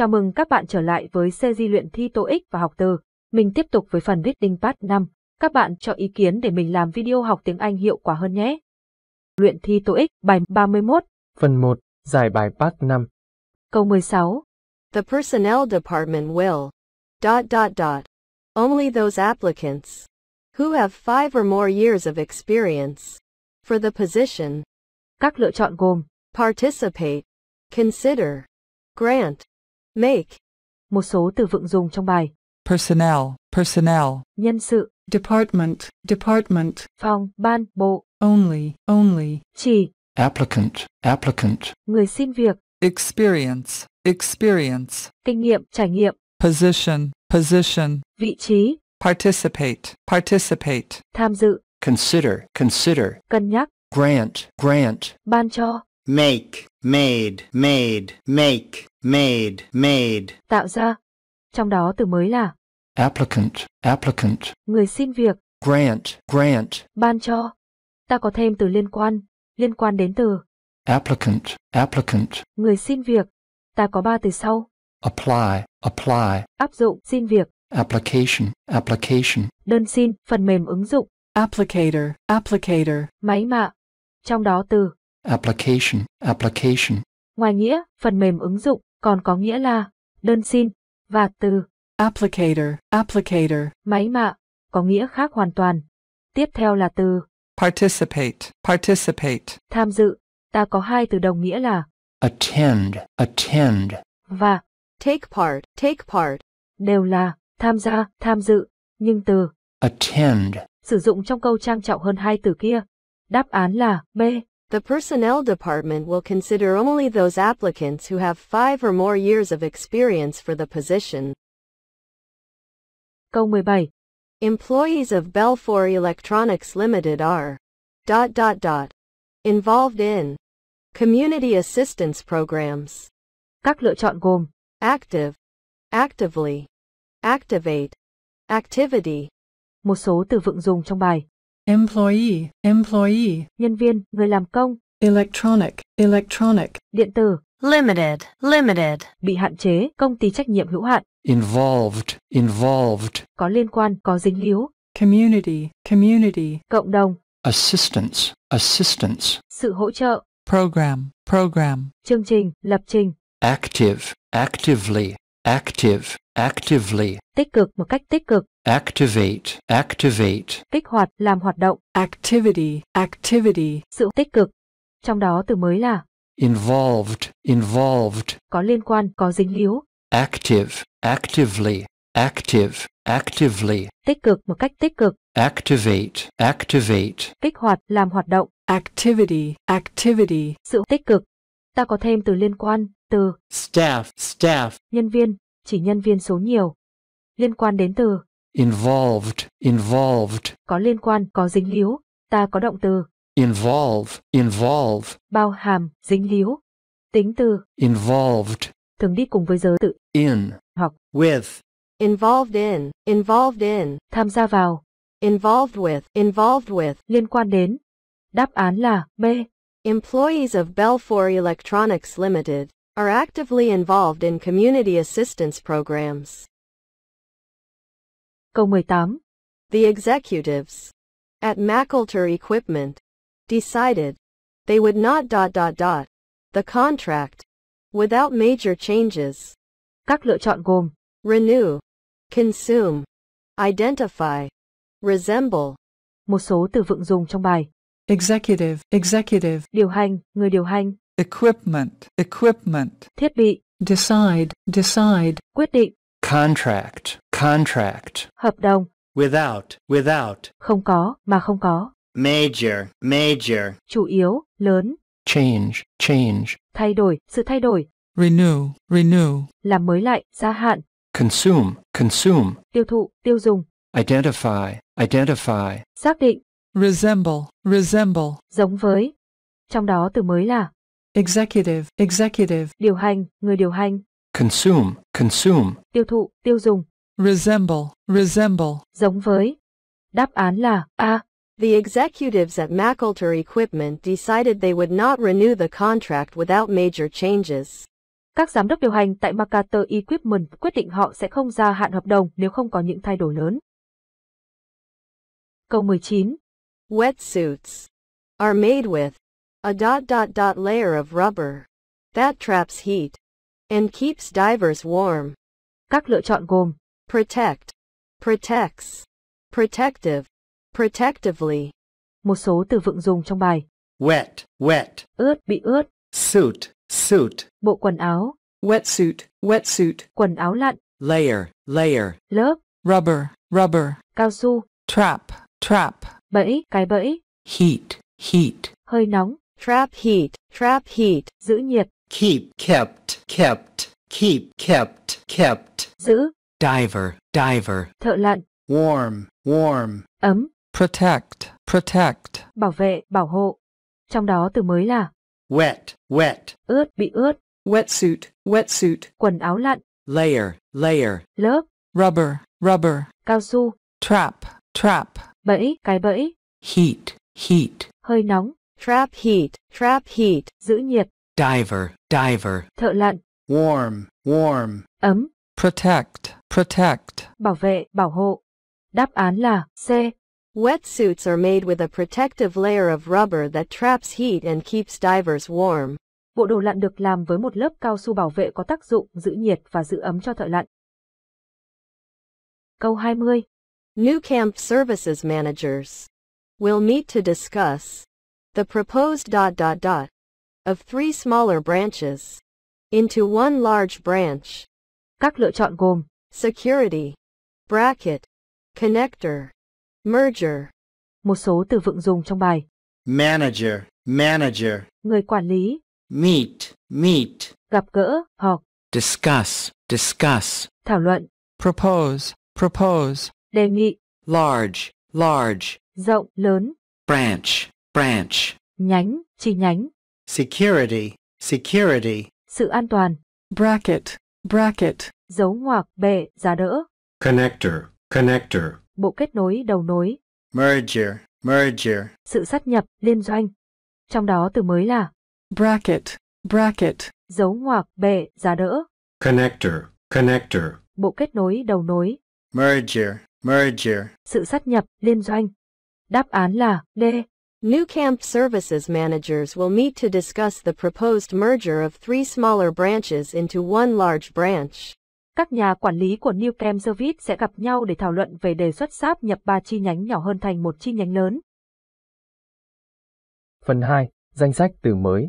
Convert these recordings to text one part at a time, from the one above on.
Chào mừng các bạn trở lại với series luyện thi TOEIC và học từ. Mình tiếp tục với phần Reading Part 5. Các bạn cho ý kiến để mình làm video học tiếng Anh hiệu quả hơn nhé. Luyện thi TOEIC bài 31. Phần 1, giải bài Part 5. Câu 16. The personnel department will dot dot dot only those applicants who have five or more years of experience for the position. Các lựa chọn gồm participate, consider, grant, Make. Một số từ vựng dùng trong bài. Personnel, personnel. Nhân sự. Department, department. Phòng, ban, bộ. Only, only. Chỉ. Applicant, applicant. Người xin việc. Experience, experience. Kinh nghiệm, trải nghiệm. Position, position. Vị trí. Participate, participate. Tham dự. Consider, consider. Cân nhắc. Grant, grant. Ban cho. Make, made, made, make made, made. Tạo ra. Trong đó từ mới là applicant, applicant. Người xin việc. Grant, grant. Ban cho. Ta có thêm từ liên quan, liên quan đến từ applicant, applicant. Người xin việc. Ta có ba từ sau. Apply, apply. Áp dụng, xin việc. Application, application. Đơn xin, phần mềm ứng dụng. Applicator, applicator. Máy mạ. Trong đó từ application, application. Ngoài nghĩa, phần mềm ứng dụng còn có nghĩa là đơn xin và từ applicator, applicator, máy mạ, có nghĩa khác hoàn toàn. Tiếp theo là từ participate, participate, tham dự. Ta có hai từ đồng nghĩa là attend, attend và take part, take part đều là tham gia, tham dự, nhưng từ attend sử dụng trong câu trang trọng hơn hai từ kia. Đáp án là B. The personnel department will consider only those applicants who have five or more years of experience for the position. Câu 17. Employees of Belfor Electronics Limited are dot dot dot involved in community assistance programs. Các lựa chọn gồm active, actively, activate, activity. Một số từ vựng dùng trong bài. employee, employee, nhân viên, người làm công, electronic, electronic, điện tử, limited, limited, bị hạn chế, công ty trách nhiệm hữu hạn, involved, involved, có liên quan, có dính líu, community, community, cộng đồng, assistance, assistance, sự hỗ trợ, program, program, chương trình, lập trình, active, actively, active, actively tích cực một cách tích cực activate activate kích hoạt làm hoạt động activity activity sự tích cực trong đó từ mới là involved involved có liên quan có dính líu active actively active actively tích cực một cách tích cực activate activate kích hoạt làm hoạt động activity activity sự tích cực ta có thêm từ liên quan từ staff staff nhân viên chỉ nhân viên số nhiều. Liên quan đến từ involved, involved. Có liên quan, có dính líu, ta có động từ involve, involve. Bao hàm, dính líu. Tính từ involved thường đi cùng với giới tự in hoặc with involved in, involved in, tham gia vào involved with, involved with, liên quan đến. Đáp án là B. Employees of Belfour Electronics Limited are actively involved in community assistance programs. Câu 18. The executives at McAlter Equipment decided they would not dot dot dot the contract without major changes. Các lựa chọn gồm renew, consume, identify, resemble. Một số từ vựng dùng trong bài. Executive, executive. Điều hành, người điều hành, equipment, equipment, thiết bị, decide, decide, quyết định, contract, contract, hợp đồng, without, without, không có, mà không có, major, major, chủ yếu, lớn, change, change, thay đổi, sự thay đổi, renew, renew, làm mới lại, gia hạn, consume, consume, tiêu thụ, tiêu dùng, identify, identify, xác định, resemble, resemble, giống với, trong đó từ mới là executive, executive, điều hành, người điều hành, consume, consume, tiêu thụ, tiêu dùng, resemble, resemble, giống với. Đáp án là A. The executives at McAlter Equipment decided they would not renew the contract without major changes. Các giám đốc điều hành tại MacArthur Equipment quyết định họ sẽ không gia hạn hợp đồng nếu không có những thay đổi lớn. Câu 19. Wetsuits are made with a dot dot dot layer of rubber that traps heat and keeps divers warm. Các lựa chọn gồm protect, protects, protective, protectively. Một số từ vựng dùng trong bài wet, wet, ướt bị ướt, suit, suit, bộ quần áo, wetsuit, wetsuit, quần áo lặn, layer, layer, lớp, rubber, rubber, cao su, trap, trap, bẫy, cái bẫy, heat, heat, hơi nóng, trap heat, trap heat, giữ nhiệt. Keep, kept, kept, keep, kept, kept, giữ. Diver, diver, thợ lặn. Warm, warm, ấm. Protect, protect, bảo vệ, bảo hộ. Trong đó từ mới là wet, wet, ướt, bị ướt. Wetsuit, wetsuit, quần áo lặn. Layer, layer, lớp. Rubber, rubber, cao su. Trap, trap, bẫy, cái bẫy. Heat, heat, hơi nóng. Trap heat, trap heat, giữ nhiệt. Diver, diver, thợ lặn. Warm, warm, ấm. Protect, protect, bảo vệ, bảo hộ. Đáp án là C. Wetsuits are made with a protective layer of rubber that traps heat and keeps divers warm. Bộ đồ lặn được làm với một lớp cao su bảo vệ có tác dụng giữ nhiệt và giữ ấm cho thợ lặn. Câu 20. New Camp Services Managers will meet to discuss the proposed dot dot dot of three smaller branches into one large branch. Các lựa chọn gồm security, bracket, connector, merger. Một số từ vựng dùng trong bài. Manager, manager. Người quản lý. Meet, meet. Gặp gỡ, họp. Discuss, discuss. Thảo luận. Propose, propose. Đề nghị. Large, large. Rộng, lớn. Branch, branch nhánh chi nhánh security security sự an toàn bracket bracket dấu ngoặc bệ giá đỡ connector connector bộ kết nối đầu nối merger merger sự sát nhập liên doanh trong đó từ mới là bracket bracket dấu ngoặc bệ giá đỡ connector connector bộ kết nối đầu nối merger merger sự sát nhập liên doanh đáp án là D New camp services managers will meet to discuss the proposed merger of three smaller branches into one large branch. Các nhà quản lý của New Camp Service sẽ gặp nhau để thảo luận về đề xuất sáp nhập ba chi nhánh nhỏ hơn thành một chi nhánh lớn. Phần 2. Danh sách từ mới.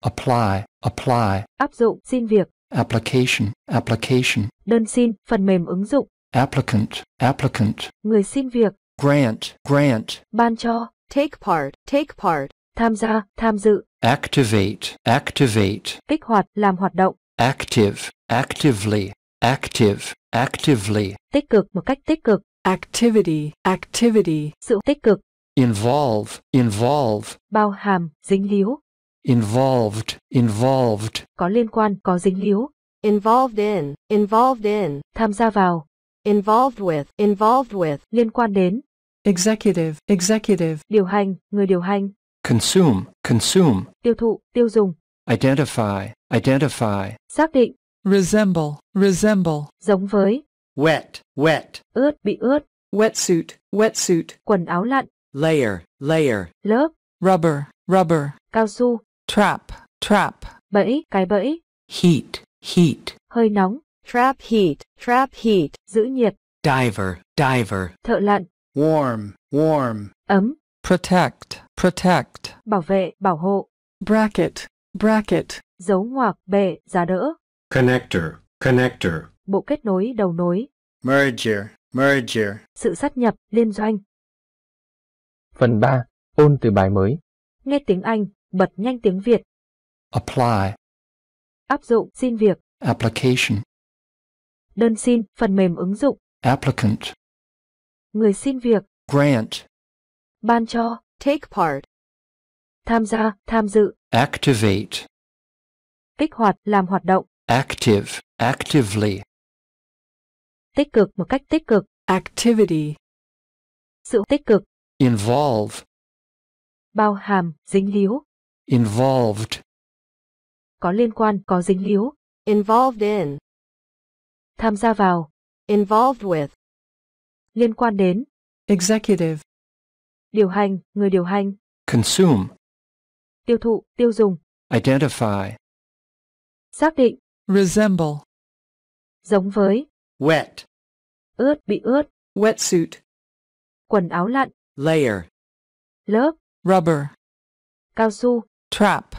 Apply, apply. Áp dụng, xin việc. Application, application. Đơn xin, phần mềm ứng dụng. Applicant, applicant. Người xin việc. Grant, grant. Ban cho, Take part, take part. Tham gia, tham dự. Activate, activate. Kích hoạt, làm hoạt động. Active, actively. Active, actively. Tích cực, một cách tích cực. Activity, activity. Sự tích cực. Involve, involve. Bao hàm, dính líu. Involved, involved. Có liên quan, có dính líu. Involved in, involved in. Tham gia vào. Involved with, involved with. Liên quan đến executive, executive, điều hành, người điều hành, consume, consume, tiêu thụ, tiêu dùng, identify, identify, xác định, resemble, resemble, giống với, wet, wet, ướt, bị ướt, wetsuit, wetsuit, quần áo lặn, layer, layer, lớp, rubber, rubber, cao su, trap, trap, bẫy, cái bẫy, heat, heat, hơi nóng, trap heat, trap heat, giữ nhiệt, diver, diver, thợ lặn, warm, warm. Ấm. Protect, protect. Bảo vệ, bảo hộ. Bracket, bracket. Dấu ngoặc, bệ, giá đỡ. Connector, connector. Bộ kết nối, đầu nối. Merger, merger. Sự sát nhập, liên doanh. Phần 3. Ôn từ bài mới. Nghe tiếng Anh, bật nhanh tiếng Việt. Apply. Áp dụng, xin việc. Application. Đơn xin, phần mềm ứng dụng. Applicant. Người xin việc. Grant. Ban cho. Take part. Tham gia, tham dự. Activate. Kích hoạt, làm hoạt động. Active, actively. Tích cực, một cách tích cực. Activity. Sự tích cực. Involve. Bao hàm, dính líu. Involved. Có liên quan, có dính líu. Involved in. Tham gia vào. Involved with liên quan đến executive điều hành người điều hành consume tiêu thụ tiêu dùng identify xác định resemble giống với wet ướt bị ướt wetsuit quần áo lặn layer lớp rubber cao su trap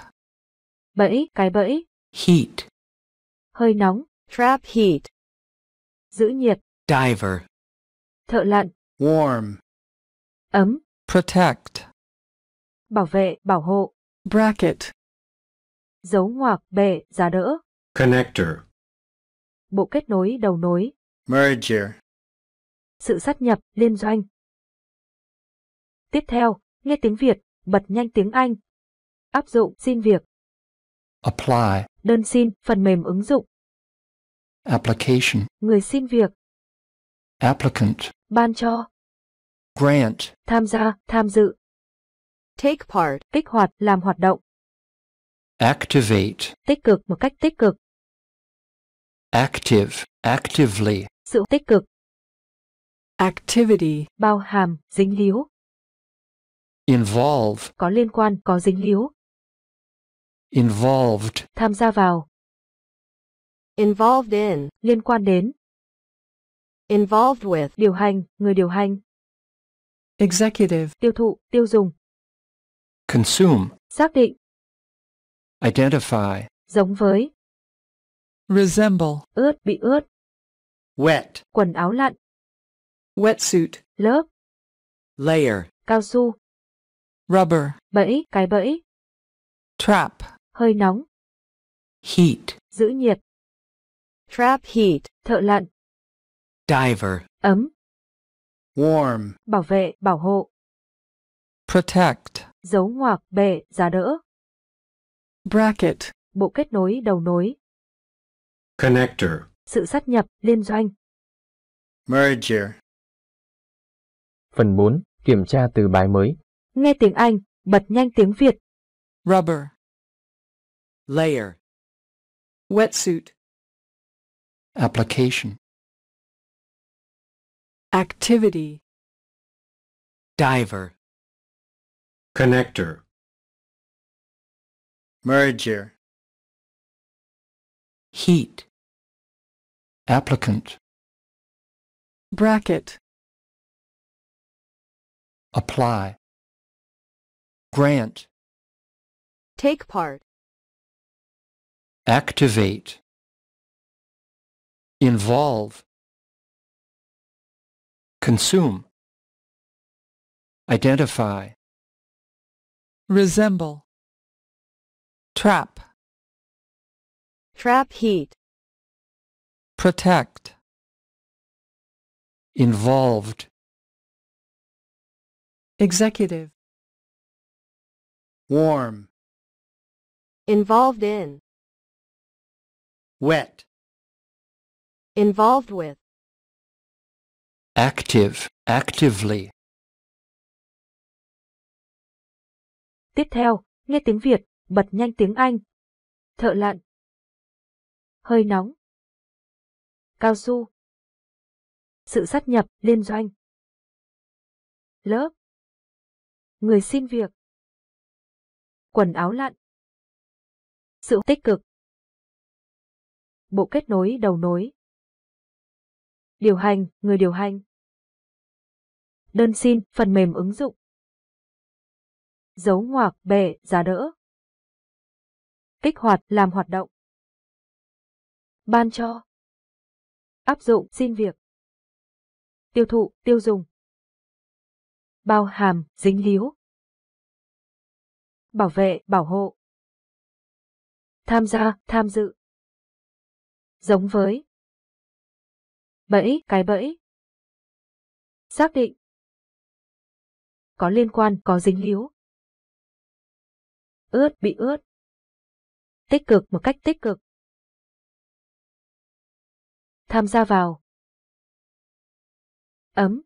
bẫy cái bẫy heat hơi nóng trap heat giữ nhiệt diver thợ lặn warm ấm protect bảo vệ bảo hộ bracket dấu ngoặc bệ giá đỡ connector bộ kết nối đầu nối merger sự sát nhập liên doanh tiếp theo nghe tiếng việt bật nhanh tiếng anh áp dụng xin việc apply đơn xin phần mềm ứng dụng application người xin việc applicant ban cho grant tham gia tham dự take part kích hoạt làm hoạt động activate tích cực một cách tích cực active actively sự tích cực activity bao hàm dính líu involve có liên quan có dính líu involved tham gia vào involved in liên quan đến involved with điều hành, người điều hành. Executive tiêu thụ, tiêu dùng. Consume xác định. Identify giống với. Resemble ướt, bị ướt. Wet quần áo lặn. Wetsuit lớp. Layer cao su. Rubber bẫy, cái bẫy. Trap hơi nóng. Heat giữ nhiệt. Trap heat thợ lặn diver, ấm, warm, bảo vệ, bảo hộ, protect, giấu ngoặc, bệ, giá đỡ, bracket, bộ kết nối, đầu nối, connector, sự sát nhập, liên doanh, merger. Phần 4. Kiểm tra từ bài mới. Nghe tiếng Anh, bật nhanh tiếng Việt. Rubber Layer Wetsuit Application Activity Diver Connector Merger Heat Applicant Bracket Apply Grant Take part Activate Involve consume, identify, resemble, trap, trap heat, protect, involved, executive, warm, involved in, wet, involved with, active, actively. Tiếp theo, nghe tiếng Việt, bật nhanh tiếng Anh. Thợ lặn. Hơi nóng. Cao su. Sự sát nhập, liên doanh. Lớp. Người xin việc. Quần áo lặn. Sự tích cực. Bộ kết nối đầu nối. Điều hành, người điều hành đơn xin, phần mềm ứng dụng. Dấu ngoặc, bệ, giá đỡ. Kích hoạt, làm hoạt động. Ban cho. Áp dụng, xin việc. Tiêu thụ, tiêu dùng. Bao hàm, dính líu. Bảo vệ, bảo hộ. Tham gia, tham dự. Giống với. Bẫy, cái bẫy. Xác định có liên quan, có dính líu. Ướt, bị ướt. Tích cực một cách tích cực. Tham gia vào. Ấm.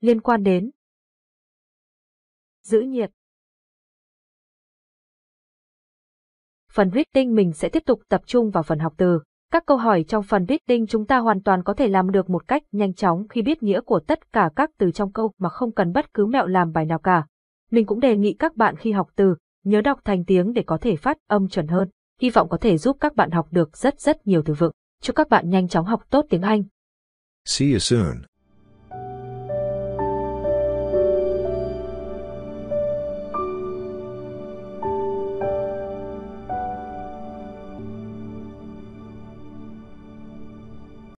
Liên quan đến. Giữ nhiệt. Phần huyết tinh mình sẽ tiếp tục tập trung vào phần học từ. Các câu hỏi trong phần reading chúng ta hoàn toàn có thể làm được một cách nhanh chóng khi biết nghĩa của tất cả các từ trong câu mà không cần bất cứ mẹo làm bài nào cả. Mình cũng đề nghị các bạn khi học từ, nhớ đọc thành tiếng để có thể phát âm chuẩn hơn. Hy vọng có thể giúp các bạn học được rất rất nhiều từ vựng. Chúc các bạn nhanh chóng học tốt tiếng Anh. See you soon.